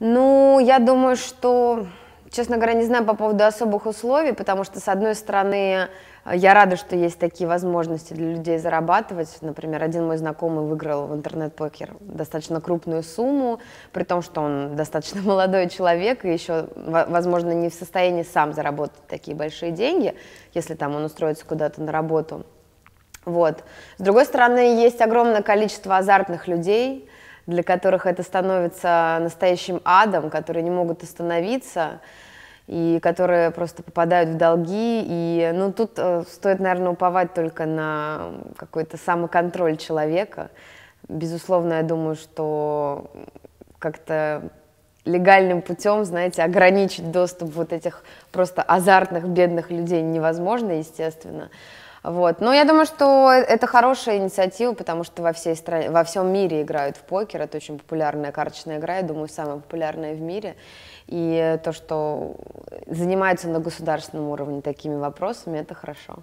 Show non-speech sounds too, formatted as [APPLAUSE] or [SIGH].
Ну, я думаю, что, честно говоря, не знаю по поводу особых условий, потому что, с одной стороны, я рада, что есть такие возможности для людей зарабатывать. Например, один мой знакомый выиграл в интернет-покер достаточно крупную сумму, при том, что он достаточно [LAUGHS] молодой человек и еще, возможно, не в состоянии сам заработать такие большие деньги, если там он устроится куда-то на работу. Вот. С другой стороны, есть огромное количество азартных людей, для которых это становится настоящим адом, которые не могут остановиться и которые просто попадают в долги. И ну, тут э, стоит, наверное, уповать только на какой-то самоконтроль человека. Безусловно, я думаю, что как-то легальным путем, знаете, ограничить доступ вот этих просто азартных, бедных людей невозможно, естественно. Вот. Но я думаю, что это хорошая инициатива, потому что во, всей стране, во всем мире играют в покер. Это очень популярная карточная игра, я думаю, самая популярная в мире. И то, что занимаются на государственном уровне такими вопросами, это хорошо.